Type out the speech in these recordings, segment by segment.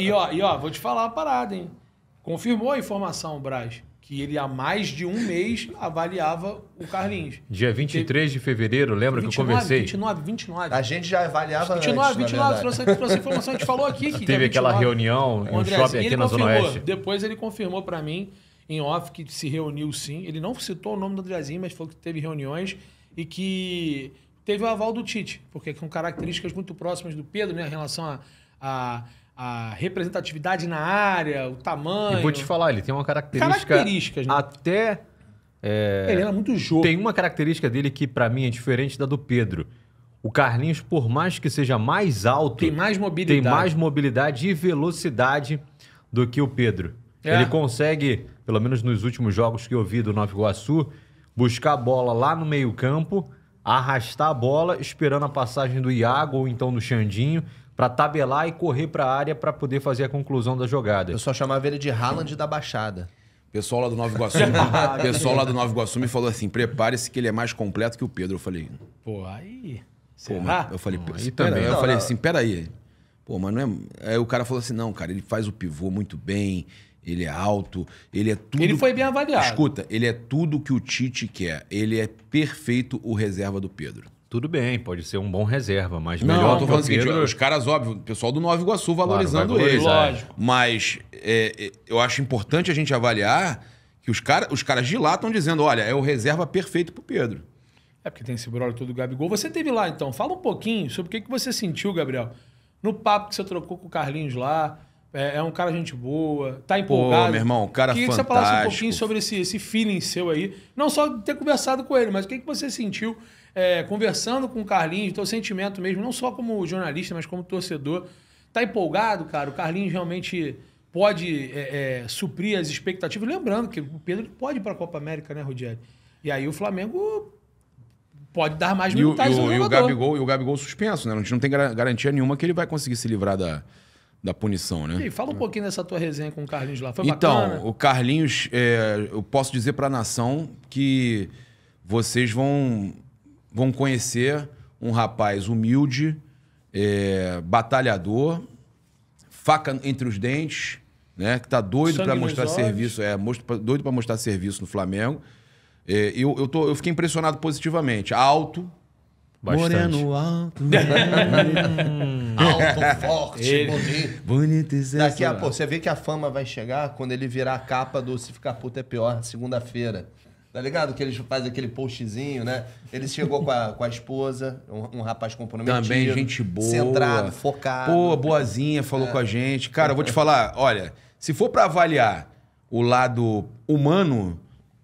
E ó, e ó, vou te falar uma parada, hein? Confirmou a informação, o Braz, que ele há mais de um mês avaliava o Carlinhos. Dia 23 Teve... de fevereiro, lembra 29, que eu conversei? 29, 29. A gente já avaliava 29, antes, 29, 29 trouxe, trouxe informação, a gente falou aqui. Que Teve aquela reunião em um shopping aqui na Zona Oeste. Depois ele confirmou para mim, em off, que se reuniu sim. Ele não citou o nome do Andrezinho, mas falou que teve reuniões e que teve o aval do Tite, porque com características muito próximas do Pedro, né, em relação a, a a representatividade na área, o tamanho. E vou te falar, ele tem uma característica. Características, né? Até. É, ele era muito jogo. Tem uma característica dele que, para mim, é diferente da do Pedro. O Carlinhos, por mais que seja mais alto, tem mais mobilidade, tem mais mobilidade e velocidade do que o Pedro. É. Ele consegue, pelo menos nos últimos jogos que eu vi do Nova Iguaçu, buscar a bola lá no meio-campo, arrastar a bola, esperando a passagem do Iago ou então do Xandinho, para tabelar e correr para a área para poder fazer a conclusão da jogada. Eu só chamava ele de Haaland da Baixada. pessoal lá do Nova Iguaçu, ah, pessoal lá do Nova Iguaçu me falou assim: "Prepare-se que ele é mais completo que o Pedro". Eu falei: "Pô, aí". Pô, eu falei: Pô, aí também". Não, eu falei não, assim: "Pera aí". Pô, mas não é, aí o cara falou assim: "Não, cara, ele faz o pivô muito bem, ele é alto, ele é tudo". Ele foi bem avaliado. Escuta, ele é tudo que o Tite quer. Ele é perfeito o reserva do Pedro. Tudo bem, pode ser um bom reserva, mas não, melhor tô falando o Pedro... seguinte, os caras, óbvio, o pessoal do Nova Iguaçu valorizando claro, ele. Lógico. É. Mas é, é, eu acho importante a gente avaliar que os, cara, os caras de lá estão dizendo, olha, é o reserva perfeito pro Pedro. É porque tem esse brolho todo do Gabigol. Você teve lá, então. Fala um pouquinho sobre o que, que você sentiu, Gabriel. No papo que você trocou com o Carlinhos lá, é, é um cara gente boa, tá empolgado. Pô, meu irmão, cara Queria fantástico. Queria que você falasse um pouquinho sobre esse, esse feeling seu aí. Não só ter conversado com ele, mas o que, que você sentiu é, conversando com o Carlinhos, teu então, sentimento mesmo, não só como jornalista, mas como torcedor. Tá empolgado, cara? O Carlinhos realmente pode é, é, suprir as expectativas. Lembrando que o Pedro pode ir para a Copa América, né, Rogério? E aí o Flamengo pode dar mais minutagem e, o, e, o, e o Gabigol E o Gabigol suspenso, né? A gente não tem garantia nenhuma que ele vai conseguir se livrar da, da punição, né? E fala um pouquinho dessa tua resenha com o Carlinhos lá. Foi então, bacana? Então, o Carlinhos, é, eu posso dizer para a nação que vocês vão vão conhecer um rapaz humilde, é, batalhador, faca entre os dentes, né? Que tá doido para mostrar serviço, é, doido para mostrar serviço no Flamengo. É, eu, eu, tô, eu fiquei impressionado positivamente. Alto. Bastante. Moreno alto. Né? alto, forte, ele. bonito. Bonito e Daqui a pouco, você vê que a fama vai chegar quando ele virar a capa do Se Ficar puto é Pior, segunda-feira. Tá ligado? Que eles fazem aquele postzinho, né? Ele chegou com, a, com a esposa, um, um, rapaz comprometido. Também, gente boa. Centrado, focado. Pô, boazinha, falou é. com a gente. Cara, eu vou te falar, olha, se for para avaliar o lado humano,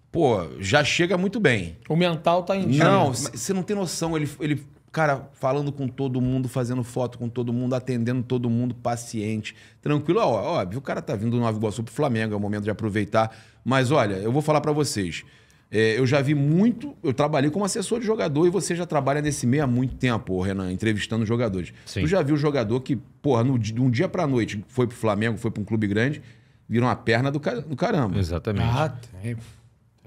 pô, já chega muito bem. O mental tá em dia. Não, você não tem noção. Ele, ele, cara, falando com todo mundo, fazendo foto com todo mundo, atendendo todo mundo, paciente. Tranquilo, ó, óbvio, o cara tá vindo do Nova Iguaçu pro Flamengo, é o momento de aproveitar. Mas olha, eu vou falar para vocês. É, eu já vi muito. Eu trabalhei como assessor de jogador e você já trabalha nesse meio há muito tempo, Renan, entrevistando jogadores. Sim. Tu já viu jogador que, porra, no, de um dia pra noite foi pro Flamengo, foi pra um clube grande, virou uma perna do, do caramba. Exatamente. Ah, tem.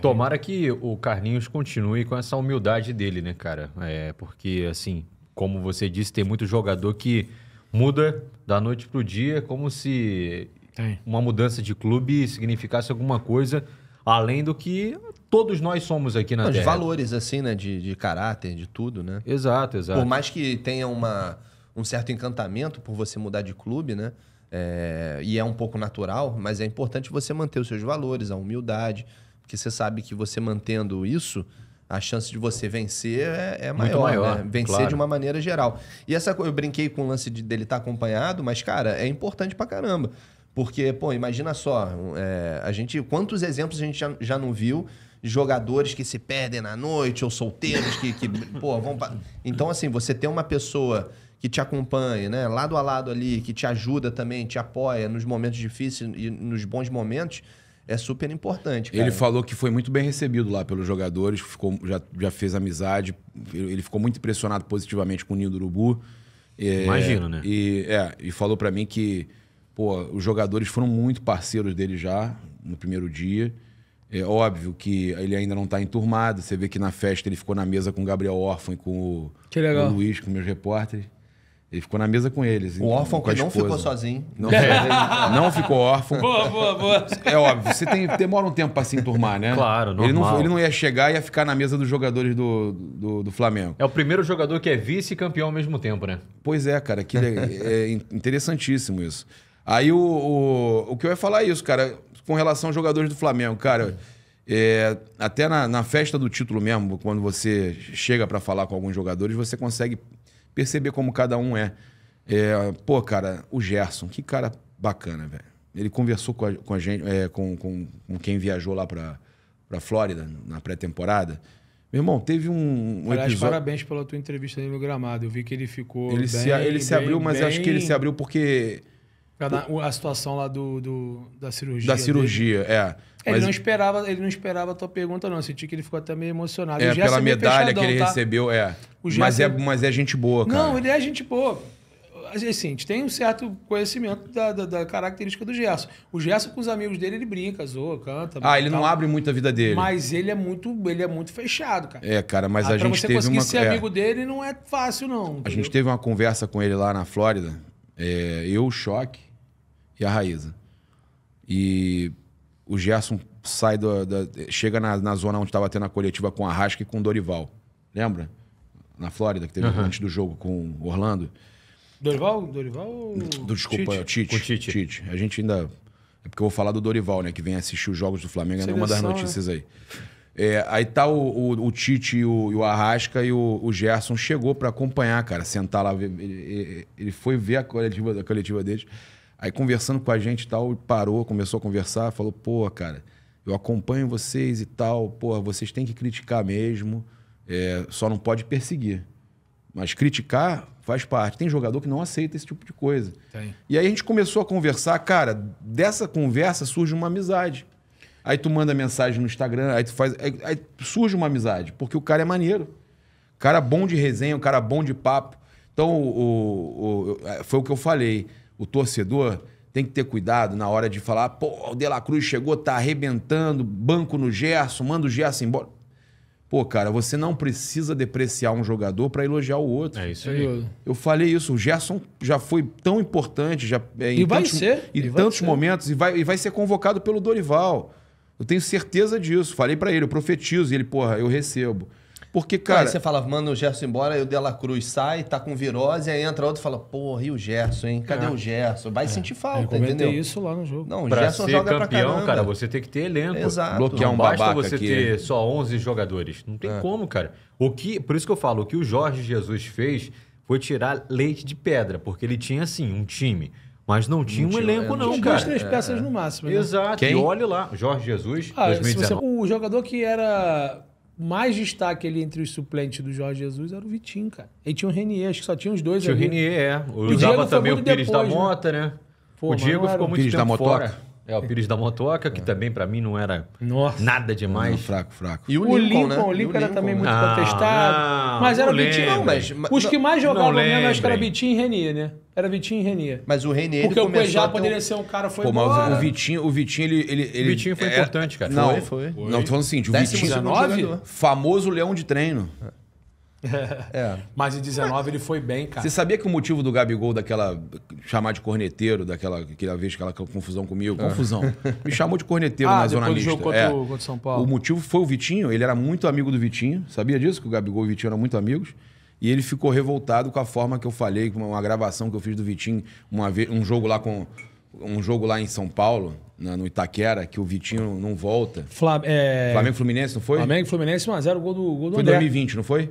Tomara que o Carlinhos continue com essa humildade dele, né, cara? É, porque, assim, como você disse, tem muito jogador que muda da noite pro dia como se tem. uma mudança de clube significasse alguma coisa além do que todos nós somos aqui na Os Terra. valores, assim, né? De, de caráter, de tudo, né? Exato, exato. Por mais que tenha uma, um certo encantamento por você mudar de clube, né? É, e é um pouco natural, mas é importante você manter os seus valores, a humildade, porque você sabe que você mantendo isso, a chance de você vencer é, é maior, maior né? vencer claro. de uma maneira geral. E essa eu brinquei com o lance de, dele estar tá acompanhado, mas cara, é importante pra caramba. Porque, pô, imagina só, é, a gente, quantos exemplos a gente já, já não viu jogadores que se perdem na noite ou solteiros que, que pô, vão. Pra... Então, assim, você tem uma pessoa que te acompanha, né, lado a lado ali, que te ajuda também, te apoia nos momentos difíceis e nos bons momentos, é super importante. Cara. Ele falou que foi muito bem recebido lá pelos jogadores, ficou, já, já fez amizade, ele ficou muito impressionado positivamente com o Ninho do Urubu. É, Imagino, né? E, é, e falou para mim que Pô, os jogadores foram muito parceiros dele já no primeiro dia. É óbvio que ele ainda não está enturmado. Você vê que na festa ele ficou na mesa com o Gabriel Orfan e com o, o Luiz, com meus repórteres. Ele ficou na mesa com eles. O então, órfão que não ficou sozinho. Não, não ficou órfão. Boa, boa, boa. É óbvio, você tem, demora um tempo para se enturmar, né? Claro, normal. Ele não, ele não ia chegar e ia ficar na mesa dos jogadores do, do, do, Flamengo. É o primeiro jogador que é vice campeão ao mesmo tempo, né? Pois é, cara. Que é, é interessantíssimo isso. Aí o, o, o que eu ia falar é isso, cara, com relação aos jogadores do Flamengo, cara. É, até na, na, festa do título mesmo, quando você chega para falar com alguns jogadores, você consegue perceber como cada um é. é pô, cara, o Gerson, que cara bacana, velho. Ele conversou com a, com a gente, é, com, com, com, quem viajou lá pra, pra Flórida na pré-temporada. Meu irmão, teve um, um Aliás, episódio... parabéns pela tua entrevista ali no gramado. Eu vi que ele ficou. Ele bem, se, ele bem, se abriu, mas bem... acho que ele se abriu porque a situação lá do, do da cirurgia. Da cirurgia, dele. é. Ele, mas... não esperava, ele não esperava a tua pergunta, não. Eu senti que ele ficou até meio emocionado. É, é pela medalha fechadão, que ele tá? recebeu, é. Mas, é, é. mas é gente boa, cara. Não, ele é gente boa. Assim, assim, a gente tem um certo conhecimento da, da, da, característica do Gerson. O Gerson, com os amigos dele, ele brinca, zoa, canta. Ah, ele tal. não abre muito a vida dele. Mas ele é muito, ele é muito fechado, cara. É, cara, mas ah, a gente teve uma... Pra você conseguir ser é. amigo é. dele não é fácil, não. A gente teve uma conversa com ele lá na Flórida. É, eu, Choque, e a Raíza. E o Gerson sai do, da, chega na, na, zona onde estava tendo a coletiva com a Rasca e com o Dorival. Lembra? Na Flórida, que teve uhum. antes do jogo com Orlando. Dorival? Dorival? Desculpa, Tite. Tite. Com Tite. Tite. A gente ainda. É porque eu vou falar do Dorival, né? Que vem assistir os jogos do Flamengo. Seleção, é uma das notícias né? aí. É, aí tá o, o, o Tite e o, e o, Arrasca e o, Gerson chegou para acompanhar, cara, sentar lá. Ele, ele foi ver a coletiva, a coletiva deles. Aí conversando com a gente e tal, parou, começou a conversar, falou, pô, cara, eu acompanho vocês e tal, pô, vocês têm que criticar mesmo, é, só não pode perseguir. Mas criticar faz parte. Tem jogador que não aceita esse tipo de coisa. Tem. E aí a gente começou a conversar, cara, dessa conversa surge uma amizade. Aí tu manda mensagem no Instagram, aí tu faz. Aí, aí surge uma amizade, porque o cara é maneiro. Cara bom de resenha, o cara bom de papo. Então, o, o, o, é, foi o que eu falei o torcedor tem que ter cuidado na hora de falar, pô, o De La Cruz chegou, tá arrebentando, banco no Gerson, manda o Gerson embora. Pô, cara, você não precisa depreciar um jogador para elogiar o outro. É isso é aí. Eu, falei isso, o Gerson já foi tão importante, já é, e em vai tantos, ser. Em tantos momentos, e vai, e vai ser convocado pelo Dorival. Eu tenho certeza disso. Falei para ele, eu profetizo, e ele, porra, eu recebo. Porque, cara. Aí você fala, manda o Gerson embora, aí o Dela Cruz sai, tá com virose, aí entra outro e fala, porra, e o Gerson, hein? Cadê é. o Gerson? Vai é. sentir falta, eu entendeu? isso lá no jogo. Não, o pra Gerson ser joga campeão, pra cara, você tem que ter elenco. Exato. Bloquear um não basta você aqui. ter só 11 jogadores. Não tem é. como, cara. O que, por isso que eu falo, o que o Jorge Jesus fez foi tirar leite de pedra, porque ele tinha, assim, um time. Mas não tinha é, não um elenco, não, tinha cara. Duas, três é. peças no máximo. Né? Exato. Quem? E olha lá, Jorge Jesus, ah, 2019. Você, o jogador que era mais destaque ali entre os suplentes do Jorge Jesus era o Vitinho, cara. E tinha o Renier, acho que só tinha os dois tinha ali. Tinha o Renier, é. Usava o também o Pires depois, da né? Mota, né? né? Pô, o Diego ficou muito o Pires tempo da Motoca. fora. É, o Pires da Motoca, que é. também para mim não era Nossa. nada demais. Não, fraco, fraco. E o, o Lincoln, Lincoln, né? o Lincoln era também né? muito ah, contestado. Não, mas era Bitinho. Mas, mas, Os que mais jogavam mesmo, acho que era Vitinho e Renier, né? Era Vitinho e Renier. Mas o Renier Porque o Cuejá poderia ser um cara foi Pô, mas o Vitinho, o Vitinho ele, ele, ele... O Vitinho foi é... importante, cara. Não, foi, foi. Não, tô falando assim, o Vitinho 19? famoso leão de treino. É. É. Mas em 19 ele foi bem, cara. Você sabia que o motivo do Gabigol daquela chamar de corneteiro, daquela aquela vez aquela confusão comigo, é. confusão. Me chamou de corneteiro ah, na zona mista. contra, é. o, contra São Paulo. O motivo foi o Vitinho, ele era muito amigo do Vitinho. Sabia disso que o Gabigol e o Vitinho eram muito amigos? E ele ficou revoltado com a forma que eu falei, com uma gravação que eu fiz do Vitinho, uma vez, um jogo lá com um jogo lá em São Paulo, na, no Itaquera, que o Vitinho não volta. Flam é... Flamengo Fluminense, não foi? Flamengo Fluminense 1 a 0 gol do gol do Foi André. 2020, não foi?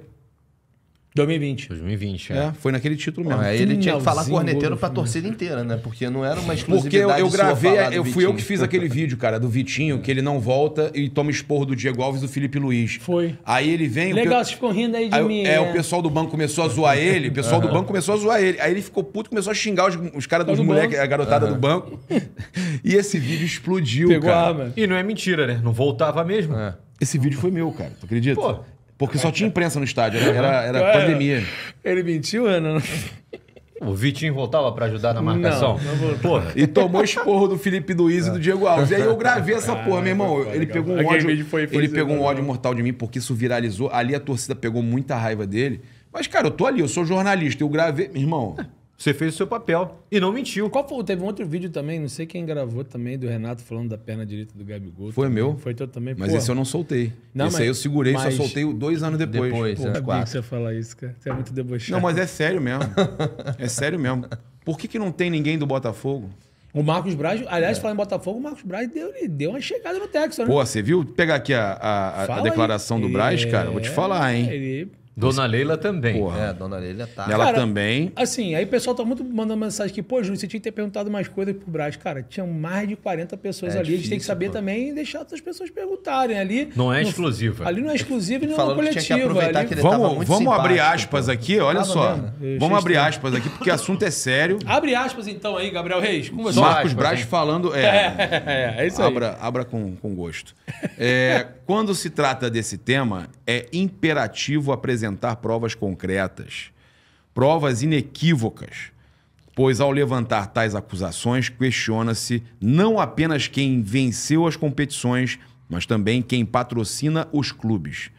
2020. 2020, é. é. Foi naquele título mesmo. Aí é, ele tinha que falar corneteiro pra torcida inteira, né? Porque não era uma exclusividade Porque eu, eu gravei, eu fui eu que fiz aquele vídeo, cara, do Vitinho, é. que ele não volta e toma esporro do Diego Alves e do Felipe Luiz. Foi. Aí ele vem... Legal, vocês ficam rindo aí de aí, mim. É, é, o pessoal do banco começou a zoar ele, o pessoal uhum. do banco começou a zoar ele. Aí ele ficou puto, começou a xingar os, os caras tá dos do moleques, a garotada uhum. do banco. e esse vídeo explodiu, Pegou cara. A arma. E não é mentira, né? Não voltava mesmo. É. Esse vídeo foi meu, cara. Tu acredita? Pô, porque só tinha imprensa no estádio, era, era pandemia. Ele mentiu, Ana? O Vitinho voltava para ajudar na marcação. Não, não E tomou esporro do Felipe Luiz e do Diego Alves. E aí eu gravei essa ah, porra, meu irmão. Ele legal. pegou um ódio, foi, foi ele pegou um ódio mortal de mim porque isso viralizou. Ali a torcida pegou muita raiva dele. Mas cara, eu tô ali, eu sou jornalista, eu gravei, meu irmão. Você fez o seu papel e não mentiu. Qual foi? Teve um outro vídeo também, não sei quem gravou também, do Renato falando da perna direita do Gabigol. Foi também. meu. Foi teu também. Mas Porra. esse eu não soltei. Não, esse mas, aí eu segurei, mas... só soltei dois anos depois. Depois, Porra, é, quatro. É que você fala isso, cara. Você é muito debochado. Não, mas é sério mesmo. é sério mesmo. Por que, que não tem ninguém do Botafogo? O Marcos Braz, aliás, é. falando em Botafogo, o Marcos Braz deu, deu uma chegada no Texas, né? Pô, você viu? Pegar aqui a, a, a declaração aí. do Braz, cara, vou te é, falar, hein? Ele Dona Leila também. Porra. É, Dona Leila tá. Ela cara, também. Assim, aí o pessoal tá muito mandando mensagem que, pô, Júnior, você tinha que ter perguntado mais coisas pro Brás. Cara, tinha mais de 40 pessoas é ali. Difícil, a gente tem que saber pô. também e deixar outras pessoas perguntarem ali. Não é exclusiva. Ali não é exclusiva e não é coletiva. Ali... vamos vamos abrir aspas pô. aqui, olha só. Vamos abrir aspas aqui, porque o assunto é sério. Abre aspas então aí, Gabriel Reis. Com você. Marcos Brás falando. É, é, é, é, isso aí. Abra, abra com, com gosto. É, quando se trata desse tema, é imperativo apresentar apresentar provas concretas, provas inequívocas, pois ao levantar tais acusações, questiona-se não apenas quem venceu as competições, mas também quem patrocina os clubes.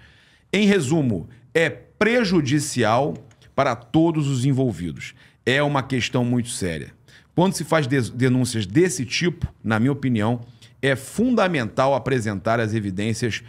Em resumo, é prejudicial para todos os envolvidos. É uma questão muito séria. Quando se faz denúncias desse tipo, na minha opinião, é fundamental apresentar as evidências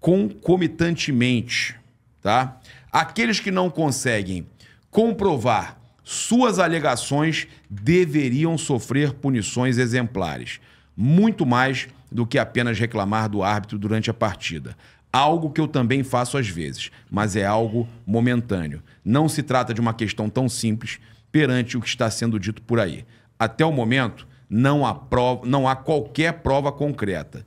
concomitantemente, tá? Aqueles que não conseguem comprovar suas alegações deveriam sofrer punições exemplares, muito mais do que apenas reclamar do árbitro durante a partida. Algo que eu também faço às vezes, mas é algo momentâneo. Não se trata de uma questão tão simples perante o que está sendo dito por aí. Até o momento, não há, prova, não há qualquer prova concreta.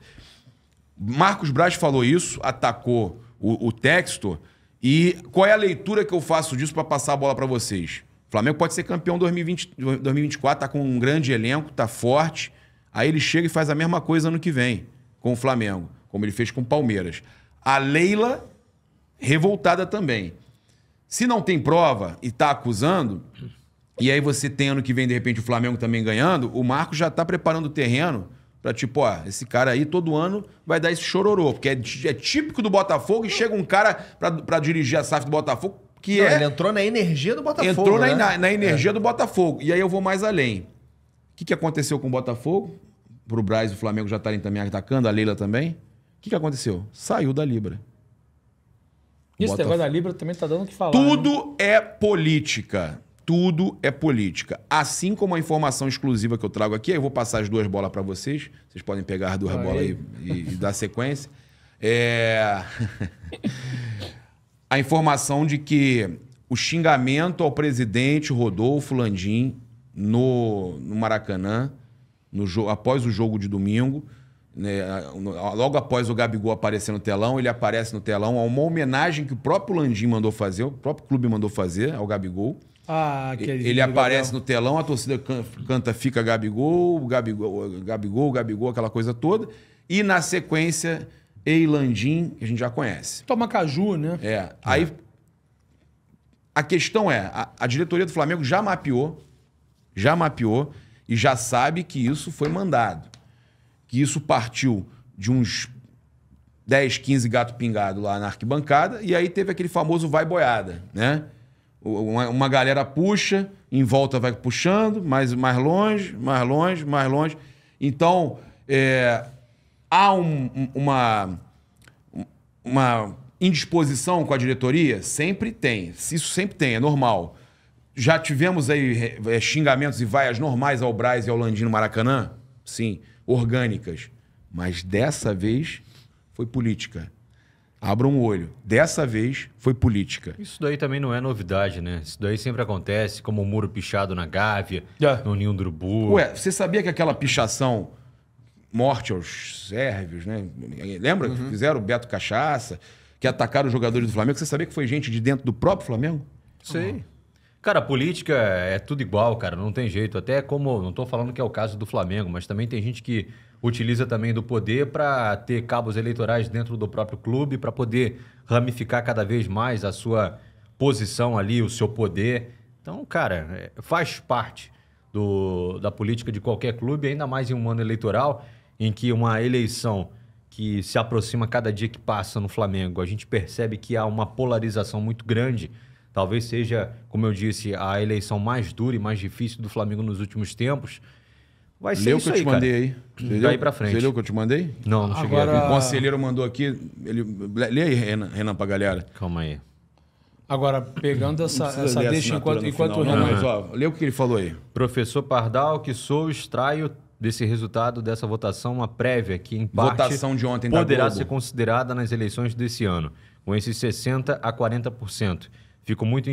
Marcos Braz falou isso, atacou o, o texto, e qual é a leitura que eu faço disso para passar a bola para vocês? O Flamengo pode ser campeão 2020, 2024, tá com um grande elenco, tá forte. Aí ele chega e faz a mesma coisa ano que vem com o Flamengo, como ele fez com o Palmeiras. A Leila, revoltada também. Se não tem prova e tá acusando, e aí você tem ano que vem, de repente, o Flamengo também ganhando, o Marco já tá preparando o terreno Pra tipo, ó, esse cara aí todo ano vai dar esse chororô. Porque é, é típico do Botafogo e chega um cara pra, dirigir a SAF do Botafogo que Não, é... Ele entrou na energia do Botafogo. Entrou né? na, na, energia é. do Botafogo. E aí eu vou mais além. O que, que aconteceu com o Botafogo? Pro Braz, o Flamengo já estarem tá também atacando, a Leila também. O que, que aconteceu? Saiu da Libra. Isso, o negócio da Libra também tá dando o que falar. Tudo né? é política. Tudo é política. Assim como a informação exclusiva que eu trago aqui, eu vou passar as duas bolas para vocês. Vocês podem pegar as duas bolas e, e, e dar sequência. É... a informação de que o xingamento ao presidente Rodolfo Landim no, no Maracanã, no após o jogo de domingo, né, logo após o Gabigol aparecer no telão, ele aparece no telão, há uma homenagem que o próprio Landim mandou fazer, o próprio clube mandou fazer ao Gabigol. Ah, ele aparece no telão, a torcida canta Fica Gabigol, Gabigol, Gabigol, Gabigol, aquela coisa toda. E na sequência, Eilandim, que a gente já conhece. Toma caju, né? É. Aí a questão é, a, a, diretoria do Flamengo já mapeou, já mapeou e já sabe que isso foi mandado. Que isso partiu de uns 10, 15 gato pingado lá na arquibancada e aí teve aquele famoso vai boiada, né? Uma, uma galera puxa, em volta vai puxando, mais, mais longe, mais longe, mais longe. Então, é, há um, uma, uma indisposição com a diretoria? Sempre tem. Isso sempre tem, é normal. Já tivemos aí é, xingamentos e vaias normais ao Braz e ao Landino Maracanã? Sim, orgânicas. Mas dessa vez foi política. Abram o olho. Dessa vez foi política. Isso daí também não é novidade, né? Isso daí sempre acontece, como o um muro pichado na Gávea, é. no Ninho do Urubu. Ué, você sabia que aquela pichação morte aos sérvios, né? Lembra uhum. que fizeram o Beto Cachaça, que atacaram os jogadores do Flamengo? Você sabia que foi gente de dentro do próprio Flamengo? Sei. Uhum. Cara, política é, é tudo igual, cara, não tem jeito. Até como, não estou falando que é o caso do Flamengo, mas também tem gente que utiliza também do poder para ter cabos eleitorais dentro do próprio clube, para poder ramificar cada vez mais a sua posição ali, o seu poder. Então, cara, é, faz parte do, da política de qualquer clube, ainda mais em um ano eleitoral, em que uma eleição que se aproxima cada dia que passa no Flamengo, a gente percebe que há uma polarização muito grande Talvez seja, como eu disse, a eleição mais dura e mais difícil do Flamengo nos últimos tempos. Vai ser leu isso que eu aí, te mandei aí. Você Daí para frente. Você leu o que eu te mandei? Não, não cheguei Agora... a ver. O conselheiro mandou aqui. Ele... Lê aí, Renan, Renan pra galera. Calma aí. Agora, pegando essa, essa deixa enquanto, enquanto final, o Renan. Não, mas, ó, lê o que ele falou aí. Professor Pardal, que sou, extraio desse resultado dessa votação uma prévia que, em parte, votação de ontem poderá ser considerada nas eleições desse ano, com esses 60% a 40% fica muito,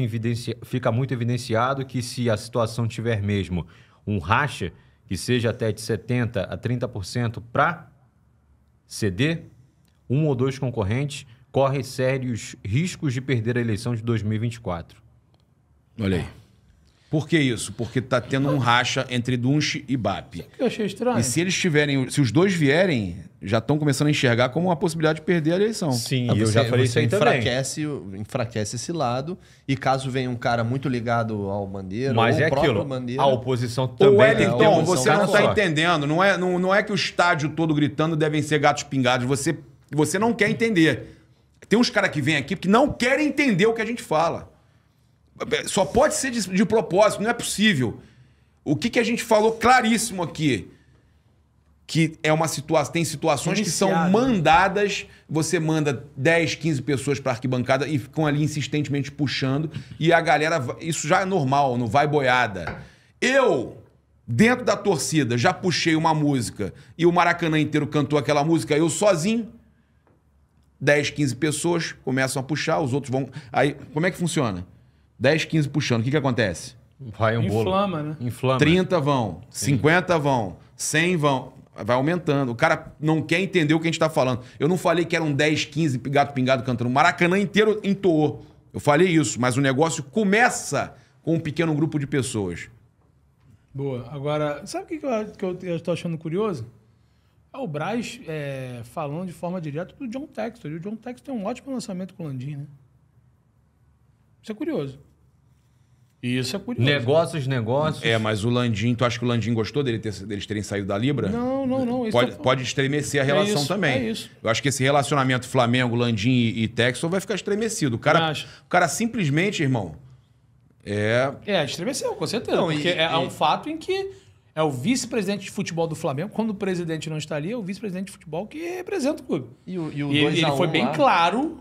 fica muito evidenciado que se a situação tiver mesmo um racha, que seja até de 70% a 30% para ceder, um ou dois concorrentes correm sérios riscos de perder a eleição de 2024. Olha aí. Por que isso? Porque tá tendo um racha entre Dunche e BAP. Isso que eu achei estranho. E se eles tiverem, se os dois vierem, já estão começando a enxergar como uma possibilidade de perder a eleição. Sim, ah, eu já falei isso aí enfraquece, também. Enfraquece esse lado. E caso venha um cara muito ligado ao Bandeira, Mas é aquilo, Bandeira, a oposição também... O Wellington, oposição você não está entendendo. Não é, não, não é que o estádio todo gritando devem ser gatos pingados. Você, você não quer entender. Tem uns caras que vêm aqui que não querem entender o que a gente fala. É, só pode ser de, de propósito, não é possível. O que, que a gente falou claríssimo aqui? que é uma situação, tem situações Iniciado. que são né? mandadas, você manda 10, 15 pessoas para arquibancada e ficam ali insistentemente puxando e a galera, isso já é normal, não vai boiada. Eu dentro da torcida já puxei uma música e o Maracanã inteiro cantou aquela música, eu sozinho 10, 15 pessoas começam a puxar, os outros vão. Aí, como é que funciona? 10, 15 puxando, o que, que acontece? Vai um Inflama, bolo. né? Inflama. 30 vão, 50 vão, 100 vão. Vai aumentando. O cara não quer entender o que a gente está falando. Eu não falei que eram 10, 15 gato pingado cantando. O Maracanã inteiro entoou. Eu falei isso, mas o negócio começa com um pequeno grupo de pessoas. Boa. Agora, sabe o que eu, que eu estou achando curioso? É o Braz é, falando de forma direta do John Textor. E o John Textor tem um ótimo lançamento com o Landim, né? Isso é curioso. Isso é curioso. Né? Negócios, negócios. É, mas o Landim, tu acha que o Landim gostou dele ter, deles terem saído da Libra? Não, não, não. Pode, é... pode estremecer a é relação é isso, também. É isso. Eu acho que esse relacionamento Flamengo, Landim e, e vai ficar estremecido. O cara, o cara simplesmente, irmão. É. É, estremeceu, com certeza. Não, porque e, é, e... um fato em que é o vice-presidente de futebol do Flamengo. Quando o presidente não está ali, é o vice-presidente de futebol que representa o clube. E, o, e, o e ele, foi lá... bem claro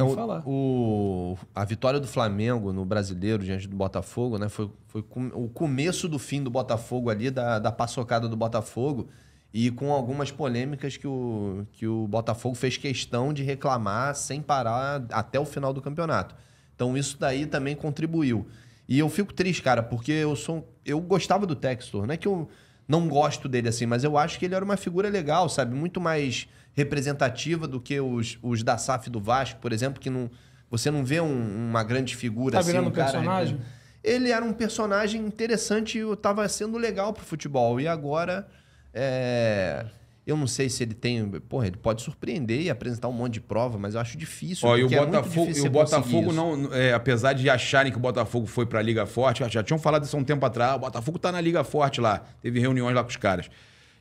é o, falar. O, a vitória do Flamengo no Brasileiro diante do Botafogo, né? Foi, foi com, o começo do fim do Botafogo ali, da, da paçocada do Botafogo. E com algumas polêmicas que o, que o Botafogo fez questão de reclamar sem parar até o final do campeonato. Então isso daí também contribuiu. E eu fico triste, cara, porque eu sou. Eu gostava do Textor. Não é que eu não gosto dele assim, mas eu acho que ele era uma figura legal, sabe? Muito mais representativa do que os, os da SAF do Vasco, por exemplo, que não, você não vê um, uma grande figura tá assim. Virando um personagem? ele era um personagem interessante e estava sendo legal pro futebol. E agora. É... Eu não sei se ele tem. Porra, ele pode surpreender e apresentar um monte de prova, mas eu acho difícil. Ó, e o é Botafogo, é o Botafogo não. É, apesar de acharem que o Botafogo foi para a Liga Forte, já tinham falado isso há um tempo atrás. Ah, o Botafogo está na Liga Forte lá. Teve reuniões lá com os caras.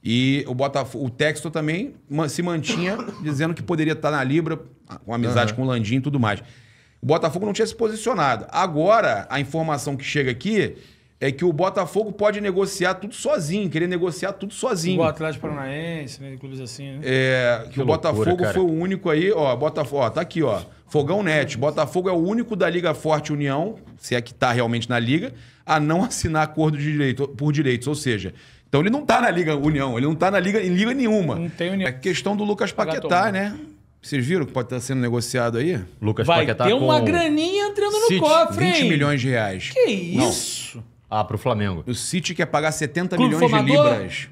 E o Botafogo, o Texto também se mantinha dizendo que poderia estar na Libra, com amizade uhum. com o Landim e tudo mais. O Botafogo não tinha se posicionado. Agora, a informação que chega aqui é que o Botafogo pode negociar tudo sozinho, querer negociar tudo sozinho. O Atlético Paranaense, né? Clubes assim, né? É, que, que o loucura, Botafogo cara. foi o único aí, ó, Botafogo, ó, tá aqui, ó. Fogão Net. Botafogo é o único da Liga Forte União, se é que tá realmente na Liga, a não assinar acordo de direito, por direitos. Ou seja, então ele não está na Liga União, ele não está na Liga, em Liga nenhuma. Não tem união. É questão do Lucas Paquetá, né? Vocês viram que pode estar tá sendo negociado aí? Lucas Vai Paquetá ter uma graninha entrando no cofre, 20 hein? milhões de reais. Que isso? Não. Ah, pro Flamengo. O City quer pagar 70 Clube milhões formador? de libras.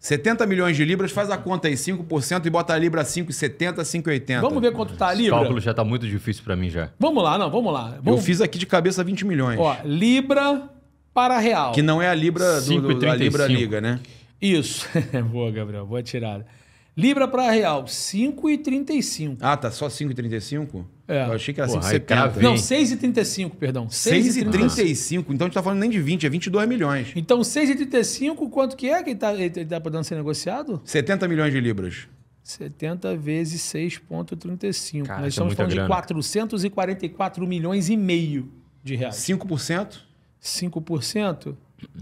70 milhões de libras, faz a conta aí, 5% e bota a libra 5,70, 5,80. Vamos ver quanto tá a libra? Esse cálculo já tá muito difícil para mim já. Vamos lá, não, vamos lá. Vamos... Eu fiz aqui de cabeça 20 milhões. Ó, libra para real. Que não é a Libra do, do, da Libra Liga, né? Isso. boa, Gabriel. Boa tirada. Libra para real, 5,35. Ah, tá só 5,35? É. Eu achei que era 5,70. Não, 6,35, perdão. 6,35. Então a gente tá falando nem de 20, é 22 milhões. Então 6,35, quanto que é que tá, ele tá, tá podendo ser negociado? 70 milhões de libras. 70 vezes 6,35. Nós é estamos é falando grana. de 444 milhões e meio de reais. 5%? 5%,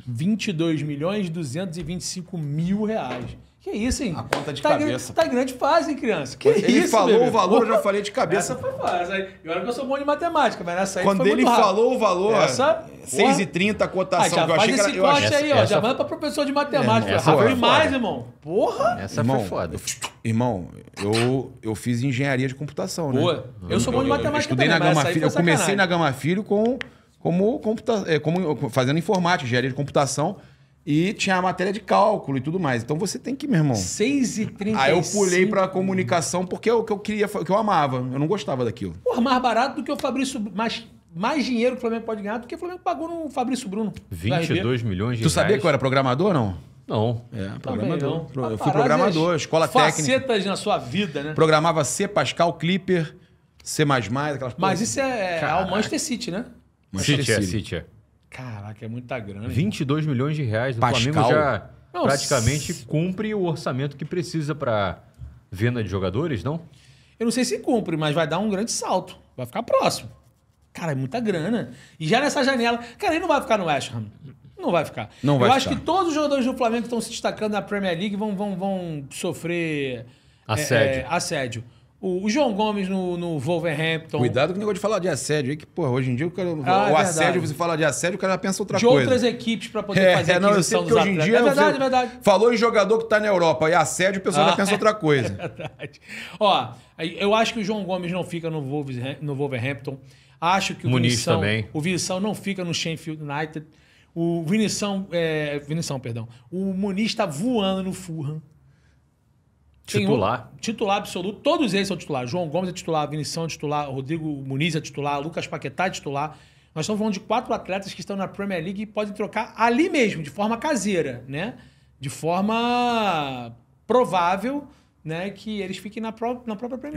22 milhões 225 mil reais. Que isso, hein? A conta de tá cabeça. Grande, tá grande fase, hein, criança? Que ele isso, falou bebê? o valor, eu já falei de cabeça. Essa foi fase. E olha que eu sou bom de matemática, mas nessa aí Quando foi ele falou o valor, essa, 6,30 a cotação. Ah, já eu achei esse que era, corte eu... aí, ó. Essa... Já manda pra professor de matemática. É, essa foi demais, irmão. Porra! Essa irmão, foi foda. Irmão, eu, eu fiz engenharia de computação, né? Boa. Eu sou bom de matemática eu, eu, eu também, na Gama Filho, Eu comecei na Gama Filho com como, computa é, como fazendo informática, engenharia de computação. E tinha a matéria de cálculo e tudo mais. Então você tem que, meu irmão. 6 e 35 Aí eu pulei pra comunicação porque é o que eu queria, que eu amava. Eu não gostava daquilo. Porra, mais barato do que o Fabrício. Mais, mais dinheiro que o Flamengo pode ganhar do que o Flamengo pagou no Fabrício Bruno. 22 milhões de Tu sabia que eu era programador não? Não. É, programador. Não. Eu fui programador, é escola facetas técnica. Facetas na sua vida, né? Programava C, Pascal, Clipper, C++, aquelas coisas. Mas isso é, é ao Manchester City, né? Manchester City, City. É é City. É. Caraca, é muita grana. 22 irmão. milhões de reais. O Pascal. Flamengo já praticamente cumpre o orçamento que precisa para venda de jogadores, não? Eu não sei se cumpre, mas vai dar um grande salto. Vai ficar próximo. Cara, é muita grana. E já nessa janela... Cara, ele não vai ficar no West Ham. Não vai ficar. Não vai Eu ficar. acho que todos os jogadores do Flamengo que estão se destacando na Premier League vão, vão, vão sofrer... Assédio. É, é, assédio. O, João Gomes no, no Wolverhampton. Cuidado com o negócio de falar de assédio aí, que, pô, hoje em dia o, cara, ah, é o é assédio, você fala de assédio, o cara já pensa outra de coisa. De outras equipes para poder é, fazer é, não, eu sei que hoje em dia. É verdade, você... É verdade. Falou em jogador que tá na Europa e assédio, o pessoal ah, já pensa outra coisa. É verdade. Ó, eu acho que o João Gomes não fica no, Wolves, no Wolverhampton. Acho que o Muniz Vinição, também. O Vinição não fica no Sheffield United. O Vinição, é, Vinição, perdão. O Muniz está voando no Fulham. Titular. Um, titular absoluto. Todos eles são titular. João Gomes é titular, Vinição é titular, Rodrigo Muniz é titular, Lucas Paquetá é titular. Nós estamos falando de quatro atletas que estão na Premier League e podem trocar ali mesmo, de forma caseira, né? De forma provável, né? Que eles fiquem na, pró na própria Premier League.